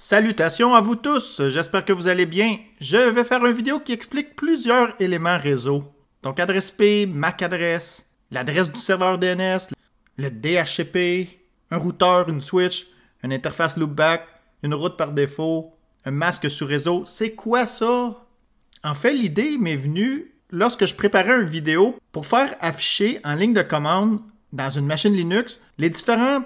Salutations à vous tous, j'espère que vous allez bien. Je vais faire une vidéo qui explique plusieurs éléments réseau. Donc adresse IP, MAC adresse, l'adresse du serveur DNS, le DHCP, un routeur, une switch, une interface loopback, une route par défaut, un masque sous réseau. C'est quoi ça? En fait, l'idée m'est venue lorsque je préparais une vidéo pour faire afficher en ligne de commande dans une machine Linux les différents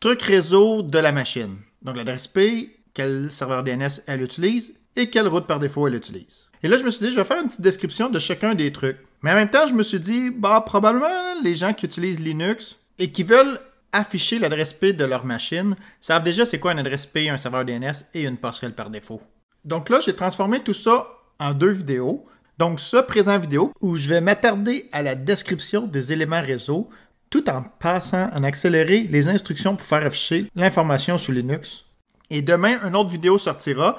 trucs réseau de la machine. Donc l'adresse IP, quel serveur DNS elle utilise et quelle route par défaut elle utilise. Et là, je me suis dit, je vais faire une petite description de chacun des trucs. Mais en même temps, je me suis dit, bah, probablement, les gens qui utilisent Linux et qui veulent afficher l'adresse P de leur machine savent déjà c'est quoi une adresse P, un serveur DNS et une passerelle par défaut. Donc là, j'ai transformé tout ça en deux vidéos. Donc ce présent vidéo où je vais m'attarder à la description des éléments réseau tout en passant en accéléré les instructions pour faire afficher l'information sur Linux et demain, une autre vidéo sortira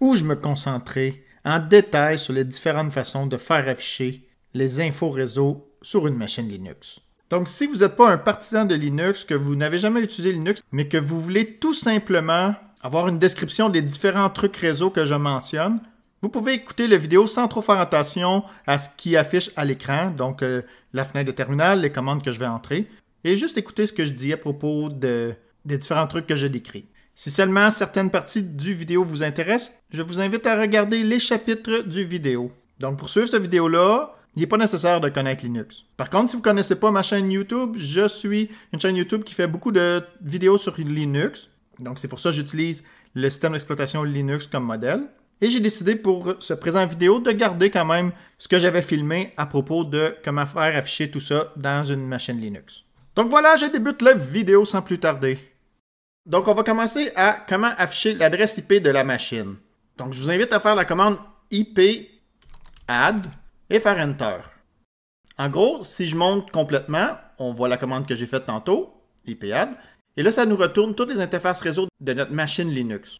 où je me concentrerai en détail sur les différentes façons de faire afficher les infos réseau sur une machine Linux. Donc, si vous n'êtes pas un partisan de Linux, que vous n'avez jamais utilisé Linux, mais que vous voulez tout simplement avoir une description des différents trucs réseau que je mentionne, vous pouvez écouter la vidéo sans trop faire attention à ce qui affiche à l'écran, donc euh, la fenêtre de terminal, les commandes que je vais entrer, et juste écouter ce que je dis à propos des différents trucs que je décris. Si seulement certaines parties du vidéo vous intéressent, je vous invite à regarder les chapitres du vidéo. Donc pour suivre cette vidéo-là, il n'est pas nécessaire de connaître Linux. Par contre, si vous ne connaissez pas ma chaîne YouTube, je suis une chaîne YouTube qui fait beaucoup de vidéos sur Linux. Donc c'est pour ça que j'utilise le système d'exploitation Linux comme modèle. Et j'ai décidé pour ce présent vidéo de garder quand même ce que j'avais filmé à propos de comment faire afficher tout ça dans une machine Linux. Donc voilà, je débute la vidéo sans plus tarder. Donc, on va commencer à comment afficher l'adresse IP de la machine. Donc, je vous invite à faire la commande IP add et faire Enter. En gros, si je monte complètement, on voit la commande que j'ai faite tantôt, IP add, et là, ça nous retourne toutes les interfaces réseau de notre machine Linux.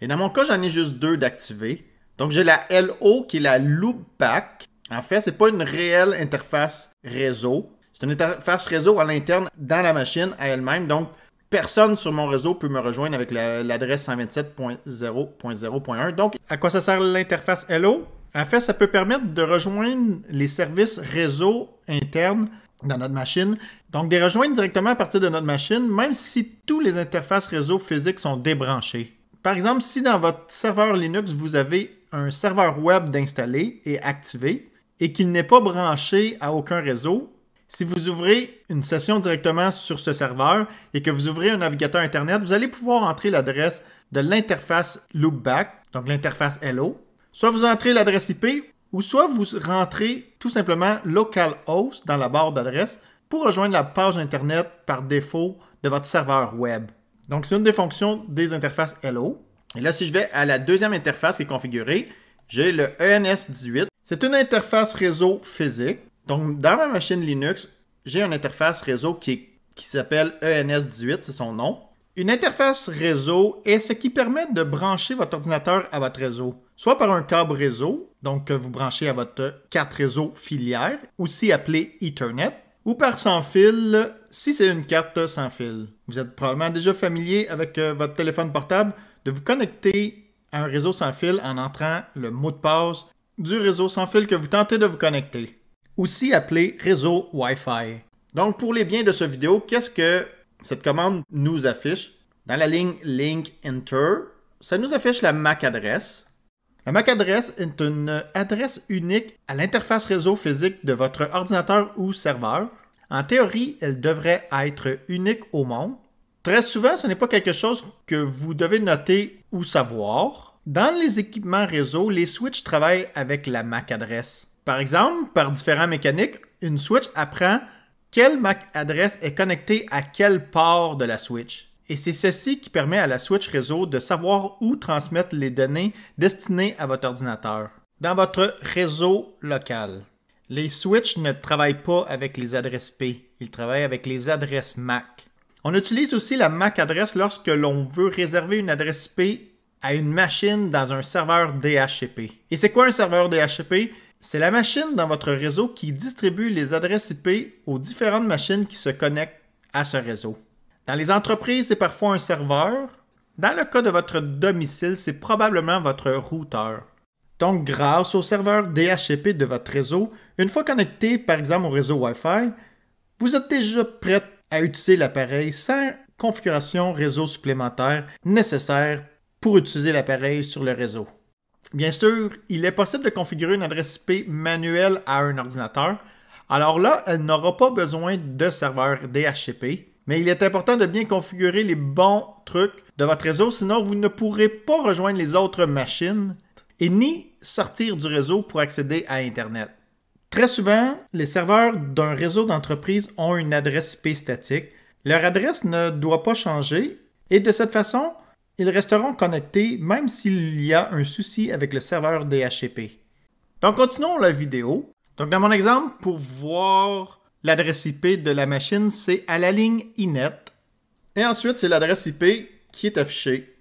Et dans mon cas, j'en ai juste deux d'activer. Donc, j'ai la LO qui est la loopback. En fait, ce n'est pas une réelle interface réseau. C'est une interface réseau à l'interne dans la machine à elle-même. Donc, personne sur mon réseau peut me rejoindre avec l'adresse 127.0.0.1. Donc, à quoi ça sert l'interface Hello? En fait, ça peut permettre de rejoindre les services réseau internes dans notre machine. Donc, des rejoindre directement à partir de notre machine, même si tous les interfaces réseau physiques sont débranchées. Par exemple, si dans votre serveur Linux, vous avez un serveur web d'installer et activé et qu'il n'est pas branché à aucun réseau, si vous ouvrez une session directement sur ce serveur et que vous ouvrez un navigateur Internet, vous allez pouvoir entrer l'adresse de l'interface Loopback, donc l'interface Hello. Soit vous entrez l'adresse IP ou soit vous rentrez tout simplement localhost dans la barre d'adresse pour rejoindre la page Internet par défaut de votre serveur web. Donc, c'est une des fonctions des interfaces Hello. Et là, si je vais à la deuxième interface qui est configurée, j'ai le ENS18. C'est une interface réseau physique. Donc, dans ma machine Linux, j'ai une interface réseau qui, s'appelle ENS18, c'est son nom. Une interface réseau est ce qui permet de brancher votre ordinateur à votre réseau, soit par un câble réseau, donc que vous branchez à votre carte réseau filière, aussi appelée Ethernet, ou par sans fil si c'est une carte sans fil. Vous êtes probablement déjà familier avec euh, votre téléphone portable de vous connecter à un réseau sans fil en entrant le mot de passe du réseau sans fil que vous tentez de vous connecter aussi appelé réseau Wi-Fi. Donc pour les biens de cette vidéo, qu'est-ce que cette commande nous affiche? Dans la ligne Link Enter, ça nous affiche la MAC adresse. La MAC adresse est une adresse unique à l'interface réseau physique de votre ordinateur ou serveur. En théorie, elle devrait être unique au monde. Très souvent, ce n'est pas quelque chose que vous devez noter ou savoir. Dans les équipements réseau, les switches travaillent avec la MAC adresse. Par exemple, par différents mécaniques, une Switch apprend quelle MAC adresse est connectée à quelle port de la Switch. Et c'est ceci qui permet à la Switch réseau de savoir où transmettre les données destinées à votre ordinateur, dans votre réseau local. Les switches ne travaillent pas avec les adresses P, ils travaillent avec les adresses MAC. On utilise aussi la MAC adresse lorsque l'on veut réserver une adresse IP à une machine dans un serveur DHCP. Et c'est quoi un serveur DHCP? C'est la machine dans votre réseau qui distribue les adresses IP aux différentes machines qui se connectent à ce réseau. Dans les entreprises, c'est parfois un serveur. Dans le cas de votre domicile, c'est probablement votre routeur. Donc, grâce au serveur DHCP de votre réseau, une fois connecté par exemple au réseau Wi-Fi, vous êtes déjà prêt à utiliser l'appareil sans configuration réseau supplémentaire nécessaire pour utiliser l'appareil sur le réseau. Bien sûr, il est possible de configurer une adresse IP manuelle à un ordinateur. Alors là, elle n'aura pas besoin de serveur DHCP, mais il est important de bien configurer les bons trucs de votre réseau, sinon vous ne pourrez pas rejoindre les autres machines et ni sortir du réseau pour accéder à Internet. Très souvent, les serveurs d'un réseau d'entreprise ont une adresse IP statique. Leur adresse ne doit pas changer et de cette façon, ils resteront connectés même s'il y a un souci avec le serveur DHCP. Donc continuons la vidéo. Donc dans mon exemple, pour voir l'adresse IP de la machine, c'est à la ligne INET. Et ensuite, c'est l'adresse IP qui est affichée.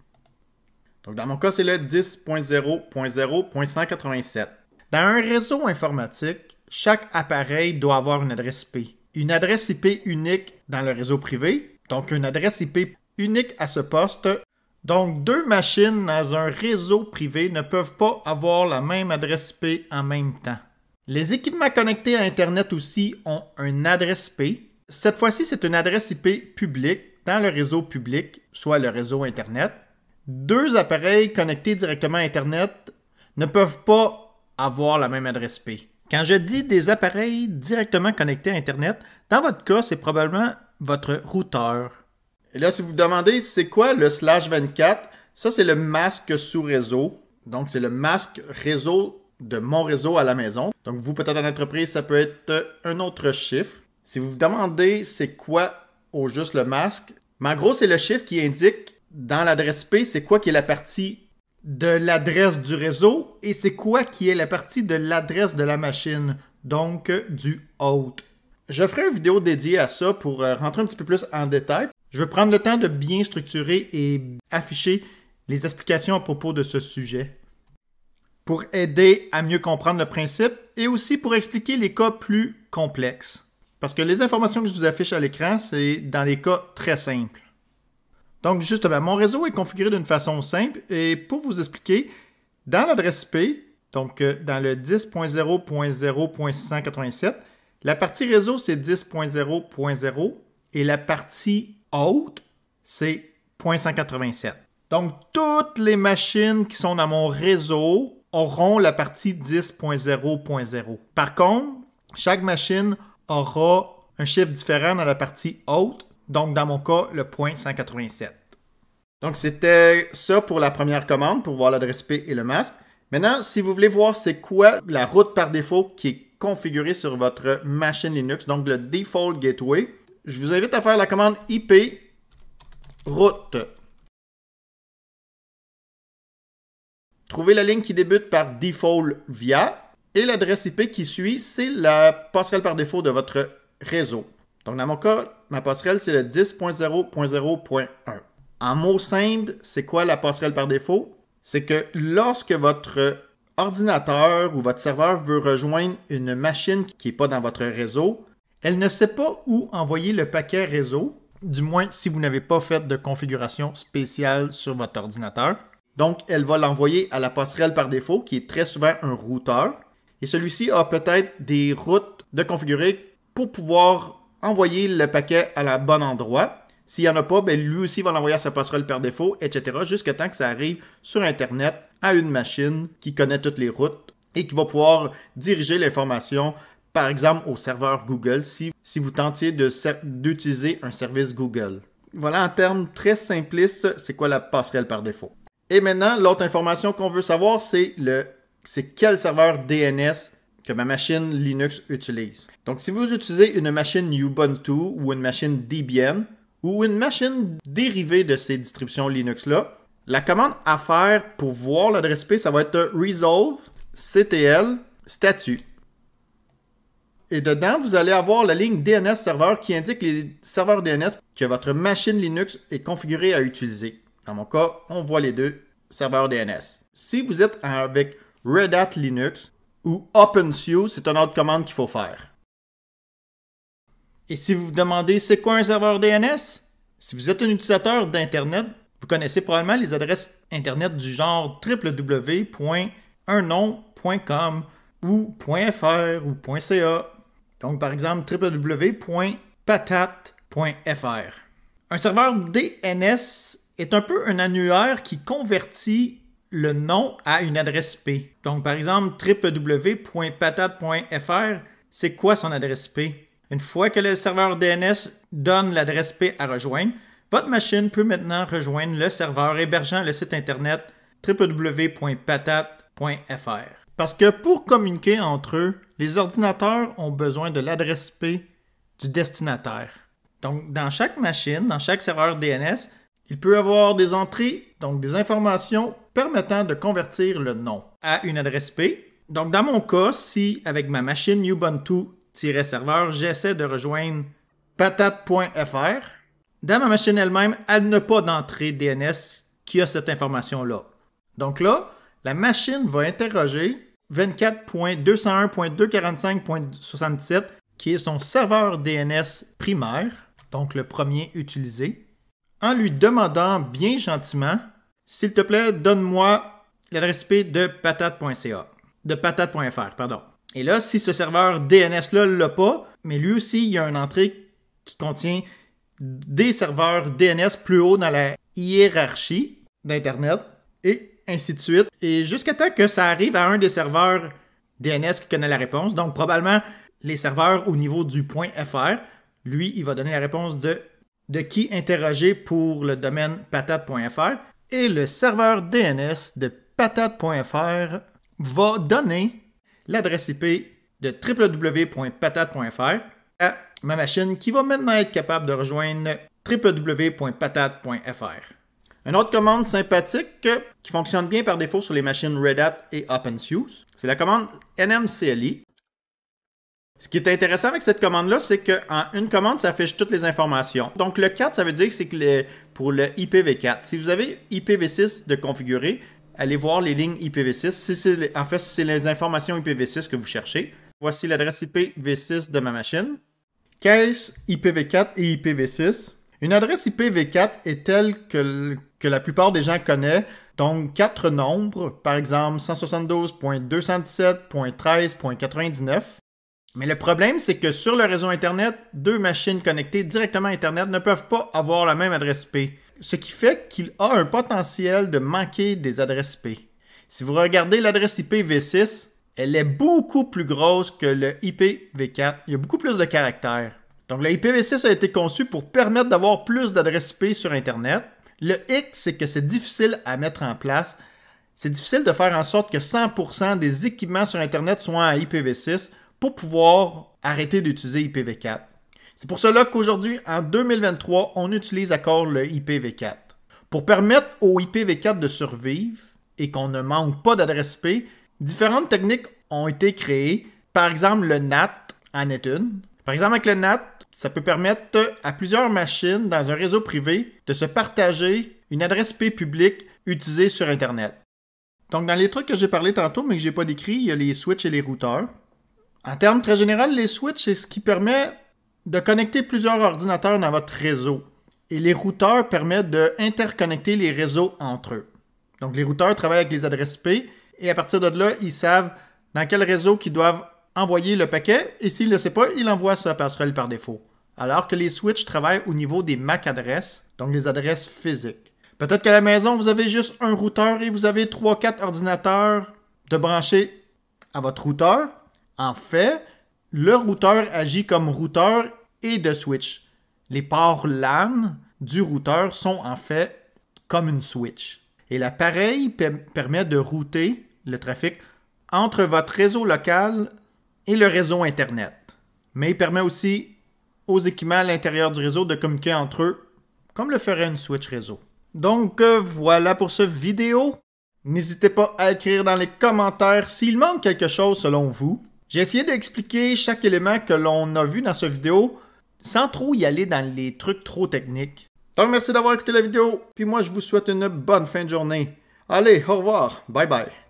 Donc dans mon cas, c'est le 10.0.0.187. Dans un réseau informatique, chaque appareil doit avoir une adresse IP. Une adresse IP unique dans le réseau privé, donc une adresse IP unique à ce poste donc, deux machines dans un réseau privé ne peuvent pas avoir la même adresse IP en même temps. Les équipements connectés à Internet aussi ont une adresse IP. Cette fois-ci, c'est une adresse IP publique dans le réseau public, soit le réseau Internet. Deux appareils connectés directement à Internet ne peuvent pas avoir la même adresse IP. Quand je dis des appareils directement connectés à Internet, dans votre cas, c'est probablement votre routeur. Et là, si vous vous demandez c'est quoi le slash 24, ça c'est le masque sous réseau. Donc c'est le masque réseau de mon réseau à la maison. Donc vous, peut-être en entreprise, ça peut être euh, un autre chiffre. Si vous vous demandez c'est quoi au juste le masque, mais en gros c'est le chiffre qui indique dans l'adresse P, c'est quoi qui est la partie de l'adresse du réseau et c'est quoi qui est la partie de l'adresse de la machine, donc euh, du hôte. Je ferai une vidéo dédiée à ça pour euh, rentrer un petit peu plus en détail. Je vais prendre le temps de bien structurer et afficher les explications à propos de ce sujet pour aider à mieux comprendre le principe et aussi pour expliquer les cas plus complexes. Parce que les informations que je vous affiche à l'écran, c'est dans les cas très simples. Donc justement, mon réseau est configuré d'une façon simple et pour vous expliquer, dans l'adresse IP, donc euh, dans le 10.0.0.687, la partie réseau c'est 10.0.0 et la partie haute, c'est .187. Donc, toutes les machines qui sont dans mon réseau auront la partie 10.0.0. Par contre, chaque machine aura un chiffre différent dans la partie haute, donc dans mon cas, le point 187. Donc, c'était ça pour la première commande, pour voir l'adresse IP et le masque. Maintenant, si vous voulez voir c'est quoi la route par défaut qui est configurée sur votre machine Linux, donc le Default Gateway, je vous invite à faire la commande IP route. Trouvez la ligne qui débute par default via et l'adresse IP qui suit, c'est la passerelle par défaut de votre réseau. Donc dans mon cas, ma passerelle, c'est le 10.0.0.1. En mots simples, c'est quoi la passerelle par défaut? C'est que lorsque votre ordinateur ou votre serveur veut rejoindre une machine qui n'est pas dans votre réseau, elle ne sait pas où envoyer le paquet réseau, du moins si vous n'avez pas fait de configuration spéciale sur votre ordinateur. Donc, elle va l'envoyer à la passerelle par défaut, qui est très souvent un routeur. Et celui-ci a peut-être des routes de configurer pour pouvoir envoyer le paquet à la bonne endroit. S'il n'y en a pas, ben, lui aussi va l'envoyer à sa passerelle par défaut, etc. Jusqu'à temps que ça arrive sur Internet à une machine qui connaît toutes les routes et qui va pouvoir diriger l'information par exemple, au serveur Google, si, si vous tentiez d'utiliser un service Google. Voilà, en termes très simplistes, c'est quoi la passerelle par défaut. Et maintenant, l'autre information qu'on veut savoir, c'est le c'est quel serveur DNS que ma machine Linux utilise. Donc, si vous utilisez une machine Ubuntu ou une machine Debian ou une machine dérivée de ces distributions Linux-là, la commande à faire pour voir l'adresse IP, ça va être resolve statut. Et dedans, vous allez avoir la ligne DNS serveur qui indique les serveurs DNS que votre machine Linux est configurée à utiliser. Dans mon cas, on voit les deux serveurs DNS. Si vous êtes avec Red Hat Linux ou OpenSUSE, c'est un autre commande qu'il faut faire. Et si vous vous demandez c'est quoi un serveur DNS, si vous êtes un utilisateur d'Internet, vous connaissez probablement les adresses Internet du genre www.unnom.com ou .fr ou .ca donc, par exemple, www.patate.fr. Un serveur DNS est un peu un annuaire qui convertit le nom à une adresse IP. Donc, par exemple, www.patate.fr, c'est quoi son adresse IP? Une fois que le serveur DNS donne l'adresse IP à rejoindre, votre machine peut maintenant rejoindre le serveur hébergeant le site internet www.patate.fr. Parce que pour communiquer entre eux, les ordinateurs ont besoin de l'adresse IP du destinataire. Donc, dans chaque machine, dans chaque serveur DNS, il peut avoir des entrées, donc des informations permettant de convertir le nom à une adresse IP. Donc, dans mon cas, si avec ma machine Ubuntu-serveur, j'essaie de rejoindre patate.fr, dans ma machine elle-même, elle, elle n'a pas d'entrée DNS qui a cette information-là. Donc là, la machine va interroger 24.201.245.77, qui est son serveur DNS primaire, donc le premier utilisé, en lui demandant bien gentiment S'il te plaît, donne-moi l'adresse IP de patate.ca, de patate.fr, pardon. Et là, si ce serveur DNS-là ne l'a pas, mais lui aussi, il y a une entrée qui contient des serveurs DNS plus haut dans la hiérarchie d'Internet. Et ainsi de suite. Et jusqu'à temps que ça arrive à un des serveurs DNS qui connaît la réponse, donc probablement les serveurs au niveau du .fr, lui, il va donner la réponse de, de qui interroger pour le domaine patate.fr. Et le serveur DNS de patate.fr va donner l'adresse IP de www.patate.fr à ma machine qui va maintenant être capable de rejoindre www.patate.fr. Une autre commande sympathique euh, qui fonctionne bien par défaut sur les machines Red Hat et OpenSUSE, c'est la commande nmcli. Ce qui est intéressant avec cette commande-là, c'est qu'en une commande, ça affiche toutes les informations. Donc le 4, ça veut dire que c'est que pour le IPv4. Si vous avez IPv6 de configurer, allez voir les lignes IPv6. en fait, c'est les informations IPv6 que vous cherchez. Voici l'adresse IPv6 de ma machine. Case IPv4 et IPv6. Une adresse IPv4 est telle que que la plupart des gens connaissent. Donc, quatre nombres, par exemple 172.217.13.99. Mais le problème, c'est que sur le réseau Internet, deux machines connectées directement à Internet ne peuvent pas avoir la même adresse IP, ce qui fait qu'il a un potentiel de manquer des adresses IP. Si vous regardez l'adresse ipv 6 elle est beaucoup plus grosse que le IPv4. Il y a beaucoup plus de caractères. Donc, le IPv6 a été conçu pour permettre d'avoir plus d'adresses IP sur Internet. Le hic, c'est que c'est difficile à mettre en place. C'est difficile de faire en sorte que 100% des équipements sur Internet soient à IPv6 pour pouvoir arrêter d'utiliser IPv4. C'est pour cela qu'aujourd'hui, en 2023, on utilise encore le IPv4. Pour permettre au IPv4 de survivre et qu'on ne manque pas d'adresse IP, différentes techniques ont été créées. Par exemple, le NAT en est une. Par exemple, avec le NAT, ça peut permettre à plusieurs machines dans un réseau privé de se partager une adresse IP publique utilisée sur Internet. Donc, dans les trucs que j'ai parlé tantôt, mais que je n'ai pas décrit, il y a les switches et les routeurs. En termes très généraux, les switches, c'est ce qui permet de connecter plusieurs ordinateurs dans votre réseau. Et les routeurs permettent d'interconnecter les réseaux entre eux. Donc, les routeurs travaillent avec les adresses IP et à partir de là, ils savent dans quel réseau qu'ils doivent envoyer le paquet et s'il ne le sait pas, il envoie sa passerelle par défaut. Alors que les switches travaillent au niveau des MAC adresses, donc les adresses physiques. Peut-être qu'à la maison, vous avez juste un routeur et vous avez 3-4 ordinateurs de brancher à votre routeur. En fait, le routeur agit comme routeur et de switch. Les ports LAN du routeur sont en fait comme une switch. Et l'appareil permet de router le trafic entre votre réseau local et le réseau Internet. Mais il permet aussi aux équipements à l'intérieur du réseau de communiquer entre eux, comme le ferait une switch réseau. Donc euh, voilà pour cette vidéo. N'hésitez pas à écrire dans les commentaires s'il manque quelque chose selon vous. J'ai essayé d'expliquer chaque élément que l'on a vu dans cette vidéo sans trop y aller dans les trucs trop techniques. Donc merci d'avoir écouté la vidéo, puis moi je vous souhaite une bonne fin de journée. Allez, au revoir, bye bye.